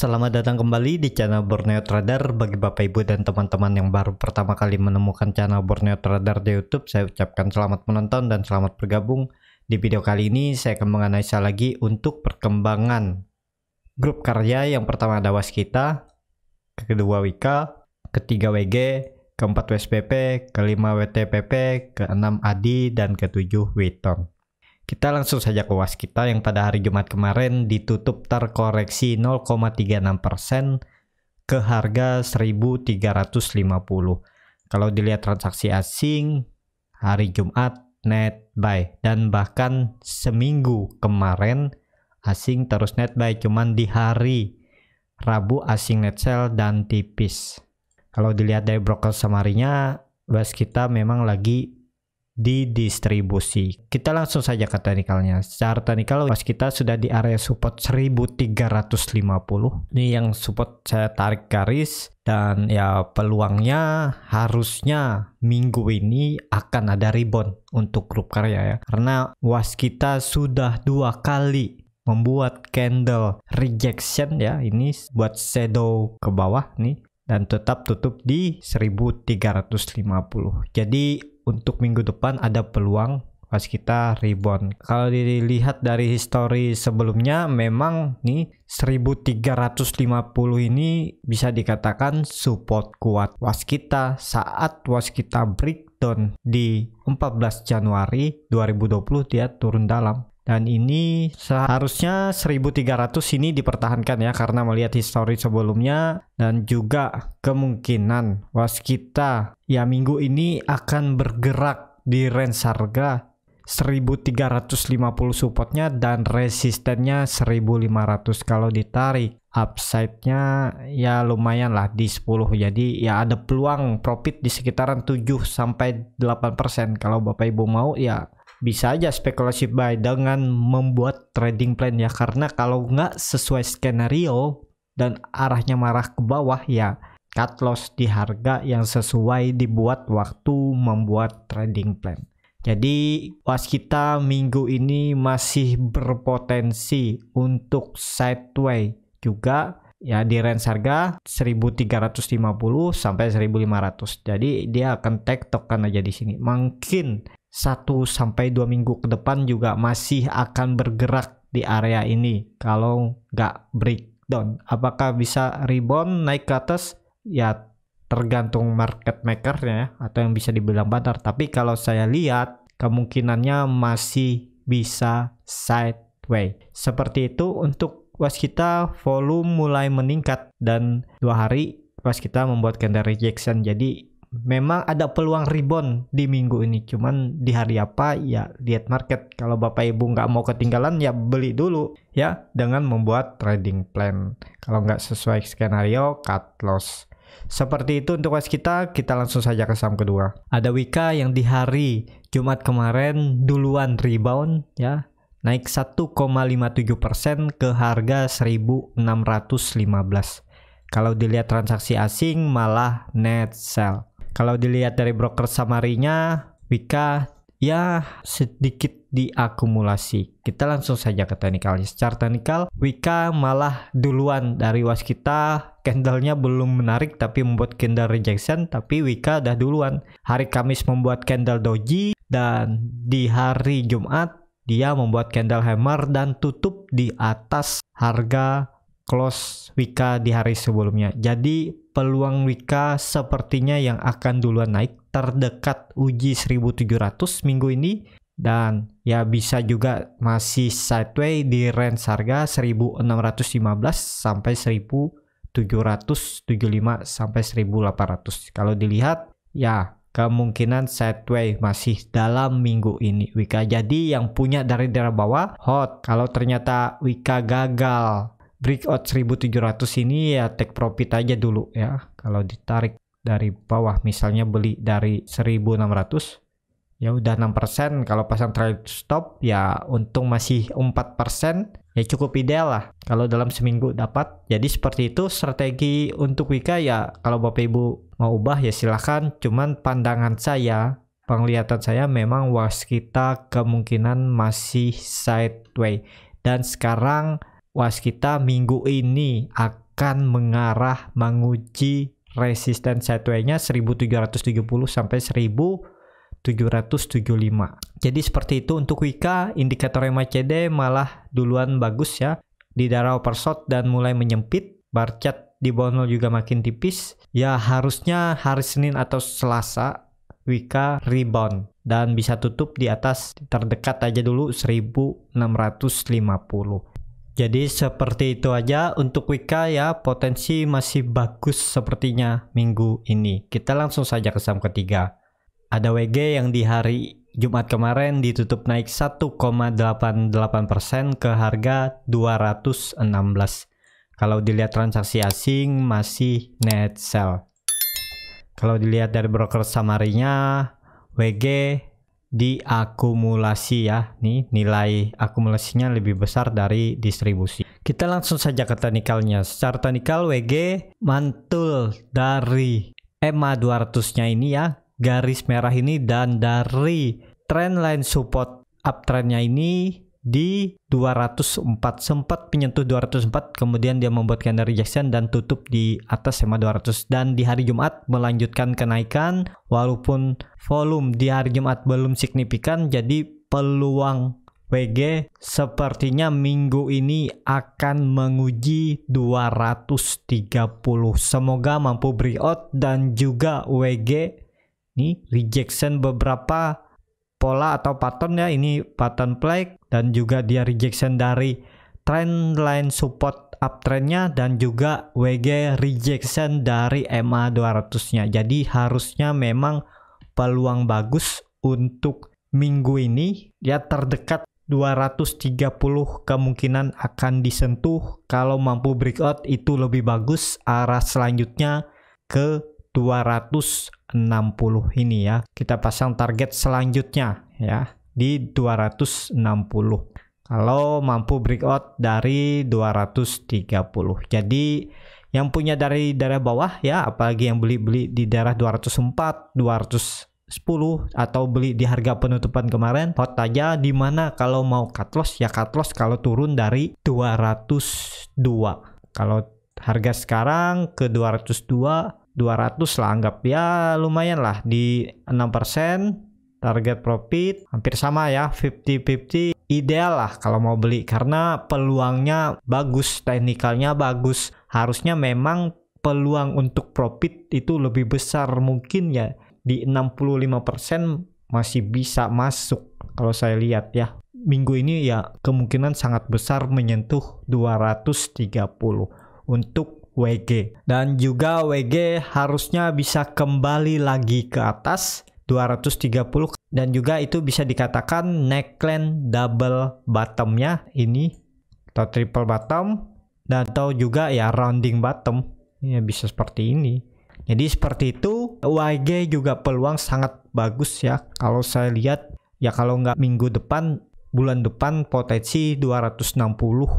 Selamat datang kembali di channel Borneo Trader bagi Bapak Ibu dan teman-teman yang baru pertama kali menemukan channel Borneo Trader di YouTube saya ucapkan selamat menonton dan selamat bergabung di video kali ini saya akan menganalisa lagi untuk perkembangan grup karya yang pertama ada Waskita kedua Wika ketiga WG keempat WSPP kelima WTPP keenam Adi dan ketujuh Witon kita langsung saja ke was kita yang pada hari Jumat kemarin ditutup terkoreksi 0,36% ke harga 1350. Kalau dilihat transaksi asing hari Jumat net buy dan bahkan seminggu kemarin asing terus net buy cuman di hari Rabu asing net sell dan tipis. Kalau dilihat dari broker semarinya, was kita memang lagi di distribusi. Kita langsung saja ke teknikalnya. Secara teknikal pas kita sudah di area support 1350. Ini yang support saya tarik garis dan ya peluangnya harusnya minggu ini akan ada rebound untuk grup karya ya. Karena was kita sudah dua kali membuat candle rejection ya ini buat shadow ke bawah nih dan tetap tutup di 1350 jadi untuk minggu depan ada peluang pas kita rebound. Kalau dilihat dari histori sebelumnya memang nih 1350 ini bisa dikatakan support kuat was kita saat was kita breakdown di 14 Januari 2020 dia turun dalam dan ini seharusnya 1300 ini dipertahankan ya karena melihat histori sebelumnya dan juga kemungkinan was kita ya minggu ini akan bergerak di range harga 1350 supportnya dan resistennya 1500 kalau ditarik upside-nya ya lumayan lah di 10 jadi ya ada peluang profit di sekitaran 7 sampai 8% kalau Bapak Ibu mau ya bisa aja spekulasi buy dengan membuat trading plan ya karena kalau nggak sesuai skenario dan arahnya marah ke bawah ya cut loss di harga yang sesuai dibuat waktu membuat trading plan. Jadi kita minggu ini masih berpotensi untuk sideway juga ya di range harga 1350 sampai 1500. Jadi dia akan tek token aja di sini. Mungkin 1 sampai 2 minggu ke depan juga masih akan bergerak di area ini kalau nggak breakdown. Apakah bisa rebound naik ke atas? Ya tergantung market makernya atau yang bisa dibilang bandar. Tapi kalau saya lihat kemungkinannya masih bisa sideways. Seperti itu untuk was kita volume mulai meningkat dan dua hari was kita membuat candle rejection. Jadi memang ada peluang rebound di minggu ini cuman di hari apa ya lihat market kalau bapak ibu nggak mau ketinggalan ya beli dulu ya dengan membuat trading plan kalau nggak sesuai skenario cut loss seperti itu untuk was kita, kita langsung saja ke saham kedua. Ada Wika yang di hari Jumat kemarin duluan rebound ya, naik 1,57% ke harga 1615. Kalau dilihat transaksi asing malah net sell. Kalau dilihat dari broker samarinya, Wika ya sedikit diakumulasi. Kita langsung saja ke teknikalnya. Secara teknikal, Wika malah duluan dari Waskita. Candlenya belum menarik tapi membuat candle rejection, tapi Wika udah duluan. Hari Kamis membuat candle doji dan di hari Jumat dia membuat candle hammer dan tutup di atas harga close Wika di hari sebelumnya. Jadi peluang Wika sepertinya yang akan duluan naik terdekat uji 1700 minggu ini dan ya bisa juga masih sideways di range harga 1615 sampai 1775 sampai 1800. Kalau dilihat ya kemungkinan sideways masih dalam minggu ini Wika. Jadi yang punya dari daerah bawah hot. Kalau ternyata Wika gagal breakout 1700 ini ya take profit aja dulu ya kalau ditarik dari bawah misalnya beli dari 1600 ya udah 6% kalau pasang trade stop ya untung masih 4% ya cukup ideal lah kalau dalam seminggu dapat jadi seperti itu strategi untuk Wika ya kalau Bapak Ibu mau ubah ya silahkan cuman pandangan saya penglihatan saya memang was kita kemungkinan masih sideways dan sekarang waskita minggu ini akan mengarah menguji resisten sideways-nya 1770 sampai 1775. Jadi seperti itu untuk Wika, indikator MACD malah duluan bagus ya di daerah overshot dan mulai menyempit, bar chart di bawah nol juga makin tipis. Ya harusnya hari Senin atau Selasa Wika rebound dan bisa tutup di atas terdekat aja dulu 1650. Jadi seperti itu aja untuk Wika ya potensi masih bagus sepertinya minggu ini. Kita langsung saja ke saham ketiga. Ada WG yang di hari Jumat kemarin ditutup naik 1,88% ke harga 216. Kalau dilihat transaksi asing masih net sell. Kalau dilihat dari broker samarinya, WG diakumulasi ya nih nilai akumulasinya lebih besar dari distribusi kita langsung saja ke teknikalnya secara teknikal WG mantul dari EMA 200 nya ini ya garis merah ini dan dari trendline support uptrendnya ini di 204 sempat menyentuh 204 kemudian dia membuat candle rejection dan tutup di atas SMA 200 dan di hari Jumat melanjutkan kenaikan walaupun volume di hari Jumat belum signifikan jadi peluang WG sepertinya minggu ini akan menguji 230 semoga mampu breakout dan juga WG nih rejection beberapa pola atau pattern ya ini pattern play dan juga dia rejection dari trend line support uptrendnya dan juga WG rejection dari MA 200 nya jadi harusnya memang peluang bagus untuk minggu ini ya terdekat 230 kemungkinan akan disentuh kalau mampu breakout itu lebih bagus arah selanjutnya ke 200 260 ini ya. Kita pasang target selanjutnya ya di 260. Kalau mampu breakout dari 230. Jadi yang punya dari daerah bawah ya apalagi yang beli-beli di daerah 204, 200 10 atau beli di harga penutupan kemarin hot aja di mana kalau mau cut loss ya cut loss kalau turun dari 202 kalau harga sekarang ke 202 200 lah anggap ya lumayan lah di 6% target profit hampir sama ya 50-50 ideal lah kalau mau beli karena peluangnya bagus teknikalnya bagus harusnya memang peluang untuk profit itu lebih besar mungkin ya di 65% masih bisa masuk kalau saya lihat ya minggu ini ya kemungkinan sangat besar menyentuh 230 untuk WG dan juga WG harusnya bisa kembali lagi ke atas 230 dan juga itu bisa dikatakan neckline double bottomnya ini atau triple bottom dan atau juga ya rounding bottom ini ya, bisa seperti ini jadi seperti itu YG juga peluang sangat bagus ya kalau saya lihat ya kalau nggak minggu depan bulan depan potensi 260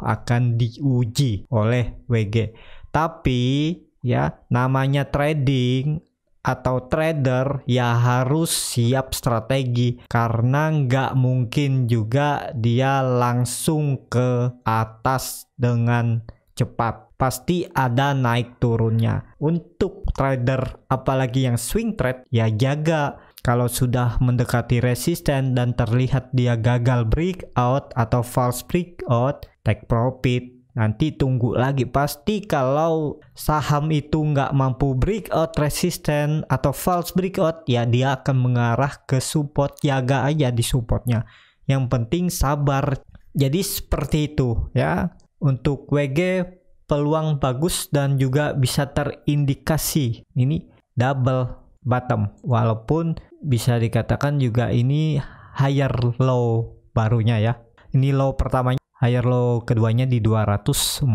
akan diuji oleh WG tapi ya namanya trading atau trader ya harus siap strategi karena nggak mungkin juga dia langsung ke atas dengan cepat pasti ada naik turunnya untuk trader apalagi yang swing trade ya jaga kalau sudah mendekati resisten dan terlihat dia gagal breakout atau false breakout take profit Nanti tunggu lagi. Pasti kalau saham itu nggak mampu breakout resisten atau false breakout, ya dia akan mengarah ke support jaga aja di supportnya. Yang penting sabar. Jadi seperti itu ya. Untuk WG peluang bagus dan juga bisa terindikasi. Ini double bottom walaupun bisa dikatakan juga ini higher low barunya ya. Ini low pertamanya higher low keduanya di 204.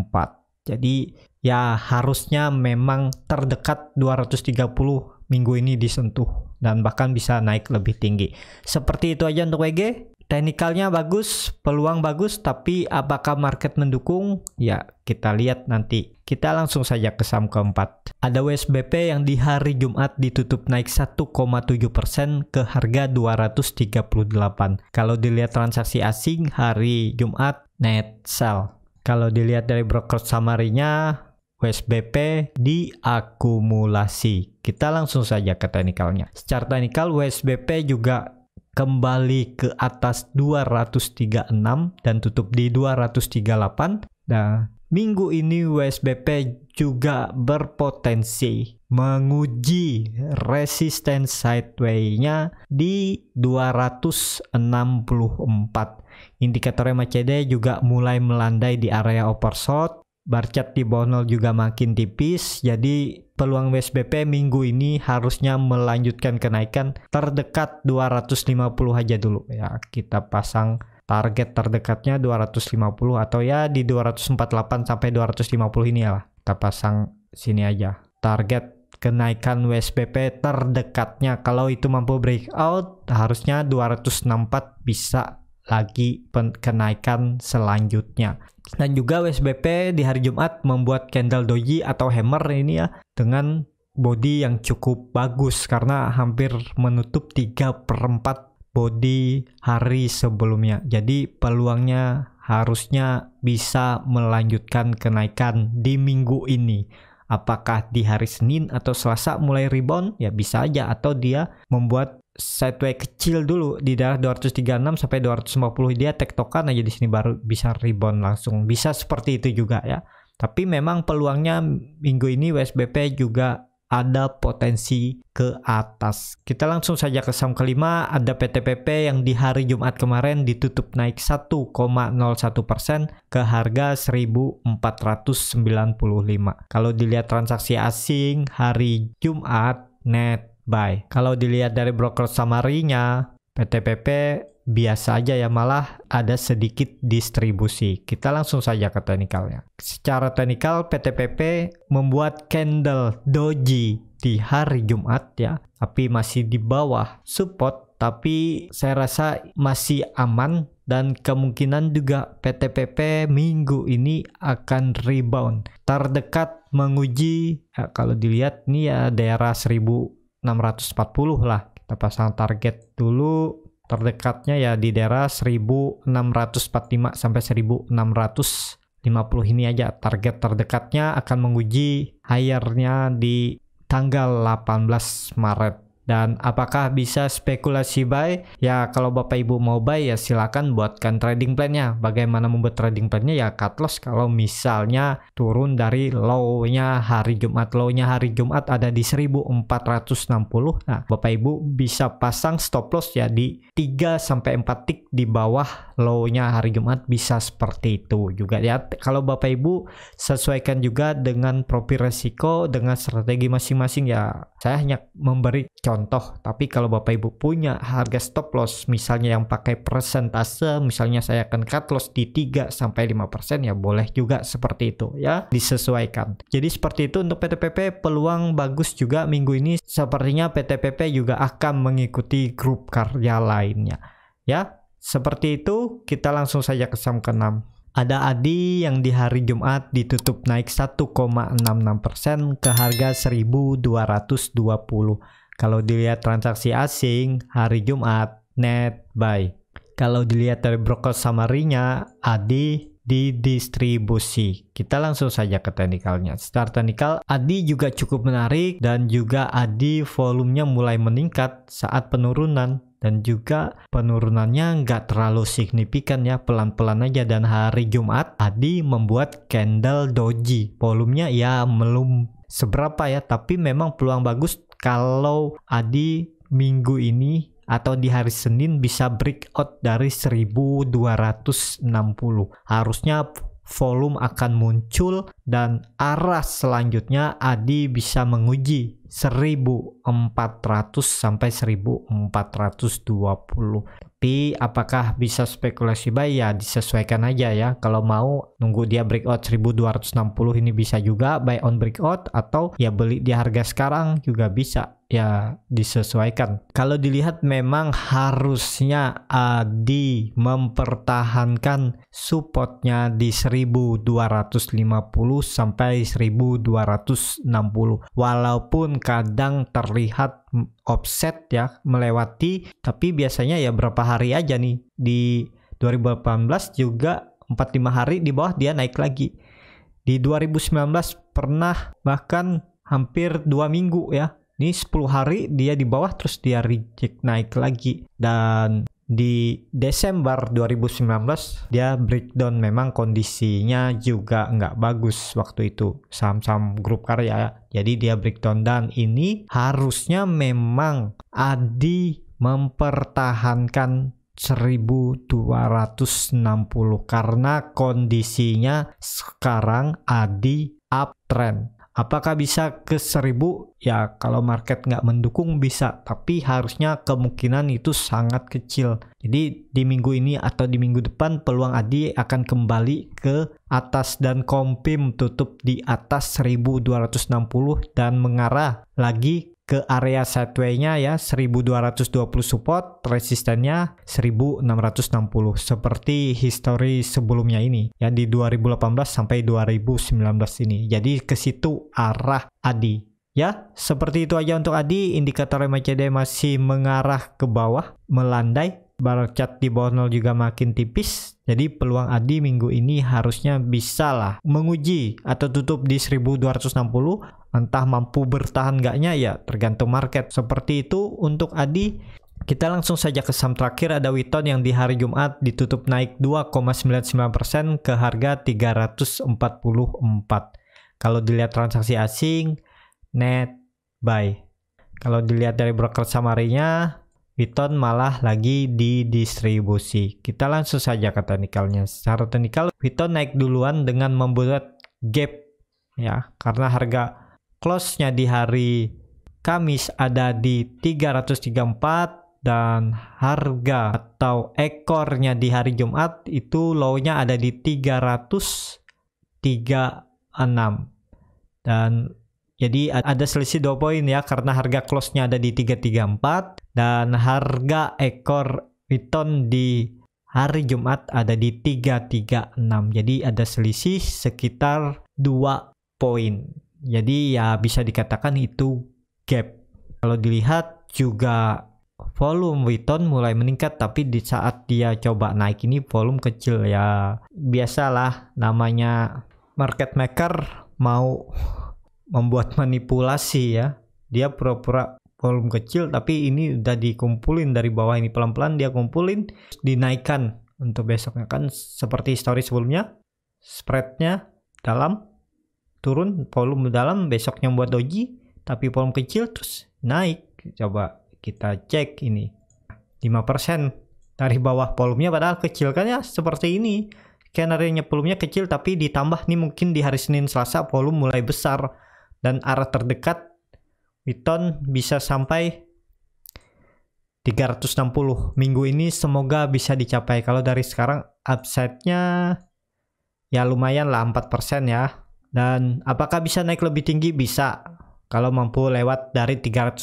Jadi ya harusnya memang terdekat 230 minggu ini disentuh dan bahkan bisa naik lebih tinggi. Seperti itu aja untuk WG. Teknikalnya bagus, peluang bagus, tapi apakah market mendukung? Ya, kita lihat nanti. Kita langsung saja ke saham keempat. Ada WSBP yang di hari Jumat ditutup naik 1,7% ke harga 238. Kalau dilihat transaksi asing hari Jumat net sell. Kalau dilihat dari broker summary-nya, WSBP diakumulasi. Kita langsung saja ke teknikalnya. Secara teknikal WSBP juga kembali ke atas 236 dan tutup di 238. Nah, minggu ini WSBP juga berpotensi menguji resistensi sideway-nya di 264 Indikator MACD juga mulai melandai di area oversold, bar chart di bawah nol juga makin tipis, jadi peluang WSBP minggu ini harusnya melanjutkan kenaikan terdekat 250 aja dulu ya. Kita pasang target terdekatnya 250 atau ya di 248 sampai 250 ini ya lah. Kita pasang sini aja. Target kenaikan WSBP terdekatnya kalau itu mampu breakout harusnya 264 bisa lagi kenaikan selanjutnya. Dan juga WSBP di hari Jumat membuat candle doji atau hammer ini ya dengan body yang cukup bagus karena hampir menutup 3 per 4 body hari sebelumnya. Jadi peluangnya harusnya bisa melanjutkan kenaikan di minggu ini. Apakah di hari Senin atau Selasa mulai rebound? Ya bisa aja atau dia membuat sideway kecil dulu di daerah 236 sampai 250 dia tektokan aja di sini baru bisa rebound langsung bisa seperti itu juga ya tapi memang peluangnya minggu ini WSBP juga ada potensi ke atas. Kita langsung saja ke saham kelima, ada PTPP yang di hari Jumat kemarin ditutup naik 1,01% ke harga 1495. Kalau dilihat transaksi asing hari Jumat net buy. Kalau dilihat dari broker samarinya nya PTPP biasa aja ya malah ada sedikit distribusi. Kita langsung saja ke teknikalnya. Secara teknikal PTPP membuat candle doji di hari Jumat ya, tapi masih di bawah support tapi saya rasa masih aman dan kemungkinan juga PTPP minggu ini akan rebound terdekat menguji ya kalau dilihat nih ya daerah 1000 640 lah kita pasang target dulu terdekatnya ya di daerah 1645 sampai 1650 ini aja target terdekatnya akan menguji highernya di tanggal 18 Maret dan apakah bisa spekulasi buy? Ya kalau Bapak Ibu mau buy ya silakan buatkan trading plan-nya. Bagaimana membuat trading plan-nya ya cut loss kalau misalnya turun dari low-nya hari Jumat. Low-nya hari Jumat ada di 1460. Nah, Bapak Ibu bisa pasang stop loss ya di 3 sampai 4 tick di bawah low-nya hari Jumat bisa seperti itu juga ya. Kalau Bapak Ibu sesuaikan juga dengan profil resiko dengan strategi masing-masing ya. Saya hanya memberi contoh, tapi kalau Bapak Ibu punya harga stop loss misalnya yang pakai persentase, misalnya saya akan cut loss di 3 sampai 5% ya boleh juga seperti itu ya, disesuaikan. Jadi seperti itu untuk PTPP peluang bagus juga minggu ini sepertinya PTPP juga akan mengikuti grup karya lainnya. Ya, seperti itu kita langsung saja ke saham ke-6. Ada Adi yang di hari Jumat ditutup naik 1,66% ke harga 1220. Kalau dilihat transaksi asing, hari Jumat, net buy. Kalau dilihat dari broker samarinya Adi di distribusi. Kita langsung saja ke teknikalnya. Secara teknikal, Adi juga cukup menarik dan juga Adi volumenya mulai meningkat saat penurunan dan juga penurunannya nggak terlalu signifikan ya pelan-pelan aja dan hari Jumat Adi membuat candle doji volumenya ya belum seberapa ya tapi memang peluang bagus kalau Adi minggu ini atau di hari Senin bisa breakout dari 1260. Harusnya volume akan muncul dan arah selanjutnya Adi bisa menguji 1400 sampai 1420 tapi apakah bisa spekulasi buy ya disesuaikan aja ya kalau mau nunggu dia breakout 1260 ini bisa juga buy on breakout atau ya beli di harga sekarang juga bisa ya disesuaikan kalau dilihat memang harusnya Adi mempertahankan supportnya di 1250 sampai 1260 walaupun kadang terlihat offset ya melewati tapi biasanya ya berapa hari aja nih di 2018 juga 45 hari di bawah dia naik lagi di 2019 pernah bahkan hampir dua minggu ya ini 10 hari dia di bawah terus dia reject naik lagi dan di Desember 2019 dia breakdown memang kondisinya juga nggak bagus waktu itu saham-saham grup karya jadi dia breakdown dan ini harusnya memang Adi mempertahankan 1260 karena kondisinya sekarang Adi uptrend Apakah bisa ke 1000? Ya kalau market nggak mendukung bisa, tapi harusnya kemungkinan itu sangat kecil. Jadi di minggu ini atau di minggu depan peluang Adi akan kembali ke atas dan Kompim tutup di atas 1260 dan mengarah lagi ke area sideway-nya ya 1220 support, resistennya 1660 seperti histori sebelumnya ini ya di 2018 sampai 2019 ini. Jadi ke situ arah Adi. Ya, seperti itu aja untuk Adi, indikator MACD masih mengarah ke bawah, melandai, bar cat di bawah nol juga makin tipis. Jadi peluang Adi minggu ini harusnya bisa lah menguji atau tutup di 1260 entah mampu bertahan nggaknya ya tergantung market. Seperti itu untuk Adi. Kita langsung saja ke saham terakhir ada Witon yang di hari Jumat ditutup naik 2,99% ke harga 344. Kalau dilihat transaksi asing net buy. Kalau dilihat dari broker samarinya Witon malah lagi didistribusi. Kita langsung saja ke teknikalnya. Secara teknikal Witon naik duluan dengan membuat gap ya karena harga close-nya di hari Kamis ada di 334 dan harga atau ekornya di hari Jumat itu low-nya ada di 336 dan jadi ada selisih 2 poin ya karena harga close-nya ada di 334 dan harga ekor return di hari Jumat ada di 336. Jadi ada selisih sekitar 2 poin. Jadi ya bisa dikatakan itu gap. Kalau dilihat juga volume return mulai meningkat tapi di saat dia coba naik ini volume kecil ya. Biasalah namanya market maker mau membuat manipulasi ya. Dia pura-pura volume kecil tapi ini udah dikumpulin dari bawah ini pelan-pelan dia kumpulin dinaikkan untuk besoknya kan seperti story sebelumnya spreadnya dalam turun volume dalam besoknya buat doji tapi volume kecil terus naik coba kita cek ini 5% dari bawah volumenya padahal kecil kan ya seperti ini skenario volumenya kecil tapi ditambah nih mungkin di hari Senin Selasa volume mulai besar dan arah terdekat Witon bisa sampai 360 minggu ini semoga bisa dicapai kalau dari sekarang upside-nya ya lumayan lah 4% ya dan apakah bisa naik lebih tinggi? Bisa. Kalau mampu lewat dari 360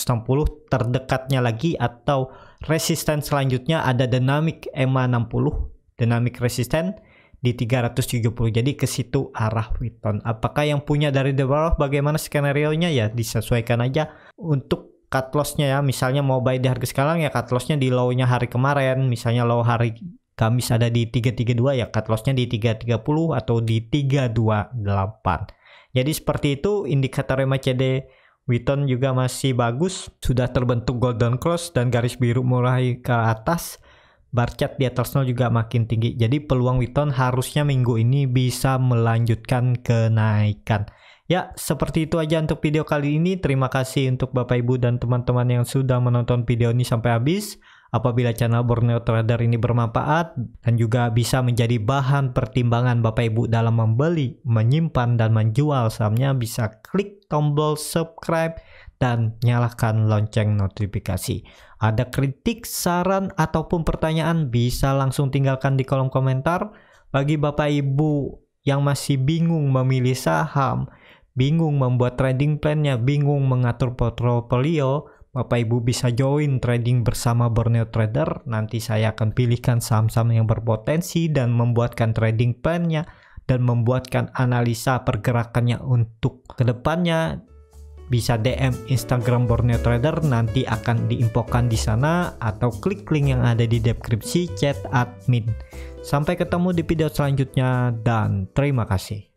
terdekatnya lagi atau resisten selanjutnya ada dynamic EMA 60, dynamic resisten di 370. Jadi ke situ arah Witton. Apakah yang punya dari the bawah bagaimana skenario-nya ya disesuaikan aja untuk cut loss-nya ya. Misalnya mau buy di harga sekarang ya cut loss-nya di low-nya hari kemarin, misalnya low hari Kamis ada di 332 ya cut lossnya di 330 atau di 328 jadi seperti itu indikator MACD Witton juga masih bagus sudah terbentuk golden cross dan garis biru mulai ke atas bar chart di atas nol juga makin tinggi jadi peluang Witton harusnya minggu ini bisa melanjutkan kenaikan Ya, seperti itu aja untuk video kali ini. Terima kasih untuk Bapak Ibu dan teman-teman yang sudah menonton video ini sampai habis. Apabila channel Borneo Trader ini bermanfaat dan juga bisa menjadi bahan pertimbangan Bapak Ibu dalam membeli, menyimpan, dan menjual sahamnya, bisa klik tombol subscribe dan nyalakan lonceng notifikasi. Ada kritik, saran, ataupun pertanyaan bisa langsung tinggalkan di kolom komentar. Bagi Bapak Ibu yang masih bingung memilih saham, bingung membuat trading plannya, bingung mengatur portfolio, Bapak Ibu bisa join trading bersama Borneo Trader. Nanti saya akan pilihkan saham-saham yang berpotensi dan membuatkan trading plan-nya dan membuatkan analisa pergerakannya untuk kedepannya. Bisa DM Instagram Borneo Trader nanti akan diinfokan di sana atau klik link yang ada di deskripsi chat admin. Sampai ketemu di video selanjutnya dan terima kasih.